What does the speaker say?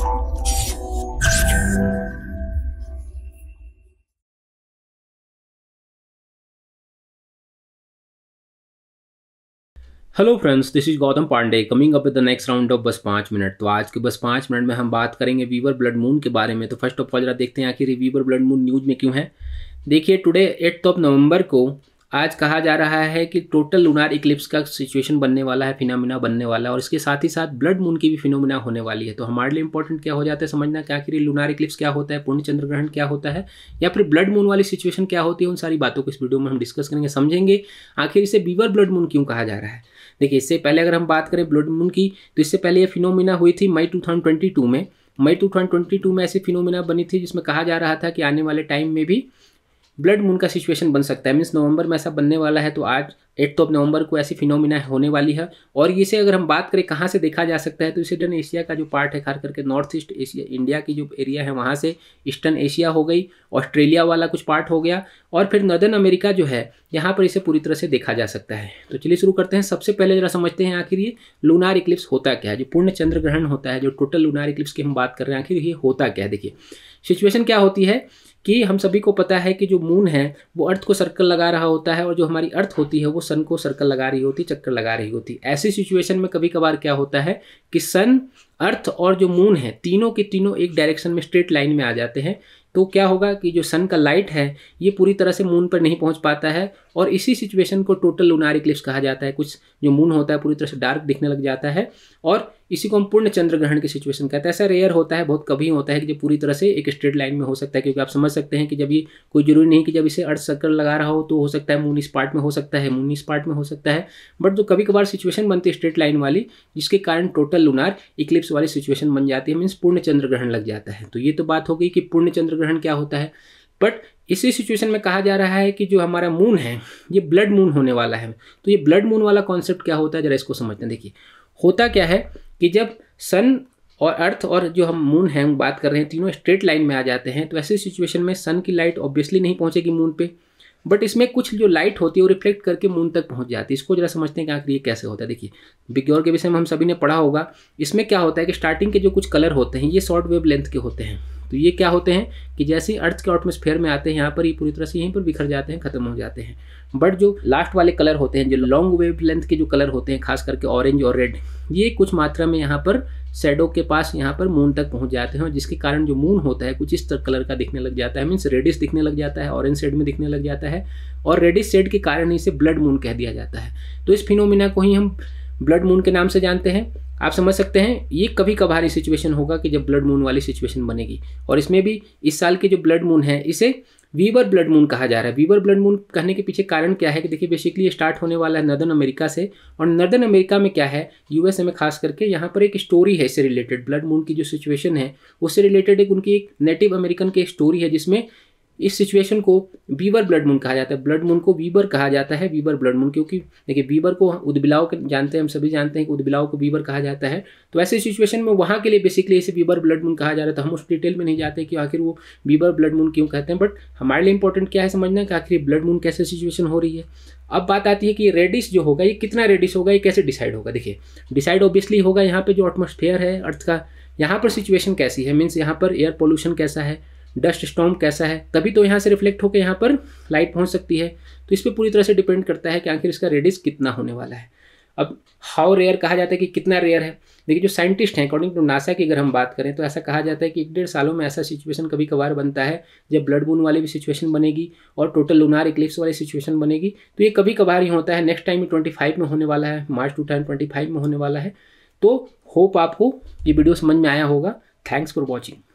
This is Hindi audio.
hello friends this is Gautam Pandey coming up with the next round of बस पाँच मिनट तो आज के बस पाँच मिनट में हम बात करेंगे वीवर ब्लड मून के बारे में तो फर्स्ट ऑफ ऑल जरा देखते हैं आखिर वीवर ब्लड मून न्यूज़ में क्यों है देखिए टुडे एट्थ ऑफ नवंबर को आज कहा जा रहा है कि टोटल लूनार इक्लिप्स का सिचुएशन बनने वाला है फिनोमिना बनने वाला है और इसके साथ ही साथ ब्लड मून की भी फिनोमिना होने वाली है तो हमारे लिए इंपॉर्टेंट क्या हो जाता है समझना क्या आखिर लूनार इक्लिप्स क्या होता है पूर्ण चंद्र ग्रहण क्या होता है या फिर ब्लड मून वाली सिचुएशन क्या होती है उन सारी बातों को इस वीडियो में हम डिस्कस करेंगे समझेंगे आखिर इसे बीवर ब्लड मून क्यों कहा जा रहा है देखिए इससे पहले अगर हम बात करें ब्लड मून की तो इससे पहले ये फिनोमिना हुई थी मई टू में मई टू में ऐसी फिनोमिना बनी थी जिसमें कहा जा रहा था कि आने वाले टाइम में भी ब्लड मून का सिचुएशन बन सकता है मीन्स नवंबर में ऐसा बनने वाला है तो आज एट्थ ऑफ तो नवंबर को ऐसी फिनोमिना होने वाली है और इसे अगर हम बात करें कहाँ से देखा जा सकता है तो ईस्टर्न एशिया का जो पार्ट है खास करके नॉर्थ ईस्ट एशिया इंडिया की जो एरिया है वहाँ से ईस्टर्न एशिया हो गई ऑस्ट्रेलिया वाला कुछ पार्ट हो गया और फिर नॉर्दर्न अमेरिका जो है यहाँ पर इसे पूरी तरह से देखा जा सकता है तो चलिए शुरू करते हैं सबसे पहले जरा समझते हैं आखिर ये लूनार इक्लिप्स होता क्या है जो पूर्ण चंद्र ग्रहण होता है जो टोटल लूनार इक्लिप्स की हम बात कर रहे हैं आखिर ये होता क्या है देखिए सिचुएशन क्या होती है कि हम सभी को पता है कि जो मून है वो अर्थ को सर्कल लगा रहा होता है और जो हमारी अर्थ होती है वो सन को सर्कल लगा रही होती चक्कर लगा रही होती ऐसी सिचुएशन में कभी कभार क्या होता है कि सन अर्थ और जो मून है तीनों के तीनों एक डायरेक्शन में स्ट्रेट लाइन में आ जाते हैं तो क्या होगा कि जो सन का लाइट है ये पूरी तरह से मून पर नहीं पहुंच पाता है और इसी सिचुएशन को टोटल लूनार इक्लिप्स कहा जाता है कुछ जो मून होता है पूरी तरह से डार्क दिखने लग जाता है और इसी को हम पूर्ण चंद्र ग्रहण की सिचुएशन कहते हैं ऐसा रेयर होता है बहुत कभी होता है कि जो पूरी तरह से एक स्ट्रेट लाइन में हो सकता है क्योंकि आप समझ सकते हैं कि जब ये कोई जरूरी नहीं कि जब इसे अर्थ सर्कल लगा रहा हो तो हो सकता है मून इस पार्ट में हो सकता है मून इस पार्ट में हो सकता है बट जो कभी कभार सिचुएशन बनती है स्ट्रेट लाइन वाली जिसके कारण टोटल लुनार इक्लिप्स वाली सिचुएशन बन जाती है मीन्स पूर्ण चंद्र ग्रहण लग जाता है तो ये तो बात हो गई कि पूर्ण चंद्र ग्रहण क्या होता है बट इसी सिचुएशन में कहा जा रहा है कि जो हमारा मून है ये ब्लड मून होने वाला है तो ये ब्लड मून वाला कॉन्सेप्ट क्या होता है जरा इसको समझते हैं देखिए होता क्या है कि जब सन और अर्थ और जो हम मून है हम बात कर रहे हैं तीनों स्ट्रेट लाइन में आ जाते हैं तो ऐसी सिचुएशन में सन की लाइट ऑब्वियसली नहीं पहुंचेगी मून पे बट इसमें कुछ जो लाइट होती है वो रिफ्लेक्ट करके मून तक पहुंच जाती है इसको जरा समझते हैं कि आखिर ये कैसे होता है देखिए बिग्योर के विषय में हम सभी ने पढ़ा होगा इसमें क्या होता है कि स्टार्टिंग के जो कुछ कलर होते हैं ये शॉर्ट वेव लेंथ के होते हैं तो ये क्या होते हैं कि जैसे ही अर्थ के ऑटमोस्फेयर में आते हैं यहाँ पर ये पूरी तरह से यहीं पर बिखर जाते हैं खत्म हो जाते हैं बट जो लास्ट वाले कलर होते हैं जो लॉन्ग वेव लेंथ के जो कलर होते हैं खास करके ऑरेंज और रेड ये कुछ मात्रा में यहाँ पर शेडो के पास यहाँ पर मून तक पहुँच जाते हैं और जिसके कारण जो मून होता है कुछ इस तरह कलर का दिखने लग जाता है मीन्स रेडिस दिखने लग जाता है ऑरेंज शेड में दिखने लग जाता है और रेडिस शेड के कारण इसे ब्लड मून कह दिया जाता है तो इस फिनोमिना को ही हम ब्लड मून के नाम से जानते हैं आप समझ सकते हैं ये कभी कभार ये सिचुएशन होगा कि जब ब्लड मून वाली सिचुएशन बनेगी और इसमें भी इस साल के जो ब्लड मून है इसे वीवर ब्लड मून कहा जा रहा है वीवर ब्लड मून कहने के पीछे कारण क्या है कि देखिए बेसिकली ये स्टार्ट होने वाला है नर्दन अमेरिका से और नर्दन अमेरिका में क्या है यूएसए में खास करके यहाँ पर एक स्टोरी है इससे रिलेटेड ब्लड मून की जो सिचुएशन है उससे रिलेटेड एक उनकी एक नेटिव अमेरिकन की स्टोरी है जिसमें इस सिचुएशन को बीबर ब्लड मून कहा जाता है ब्लड मून को बीबर कहा जाता है बीबर ब्लड मून क्योंकि देखिए बीबर को उदबिलाव जानते हैं हम सभी जानते हैं कि उदबिलाव को बीबर कहा जाता है तो ऐसे सिचुएशन में वहाँ के लिए बेसिकली इसे बीबर ब्लड मून कहा जा रहा है तो हम उस डिटेल में नहीं जाते कि आखिर वो बीबर ब्लड मून क्यों कहते हैं बट हमारे लिए इंपॉर्टेंट क्या है समझना कि आखिर ब्लड मून कैसे सिचुएशन हो रही है अब बात आती है कि रेडिस जो होगा ये कितना रेडिस होगा ये कैसे डिसाइड होगा देखिए डिसाइड ऑब्वियसली होगा यहाँ पर जो एटमोसफेयर है अर्थ का यहाँ पर सिचुएशन कैसी है मीन्स यहाँ पर एयर पोल्यूशन कैसा है डस्ट स्टॉम कैसा है तभी तो यहाँ से रिफ्लेक्ट होकर यहाँ पर लाइट पहुँच सकती है तो इस पर पूरी तरह से डिपेंड करता है कि आखिर इसका रेडिस कितना होने वाला है अब हाउ रेयर कहा जाता है कि कितना रेयर है देखिए जो साइंटिस्ट हैं अकॉर्डिंग टू नासा की अगर हम बात करें तो ऐसा कहा जाता है कि एक डेढ़ सालों में ऐसा सिचुएशन कभी कभार बनता है जब ब्लड बून वाली भी सिचुएशन बनेगी और टोटल लूनार इक्लिप्स वाली सिचुएशन बनेगी तो ये कभी कभार ही होता है नेक्स्ट टाइम ट्वेंटी फाइव में होने वाला है March two thousand twenty five में होने वाला है तो होप आपको ये वीडियो समझ में आया होगा थैंक्स फॉर वॉचिंग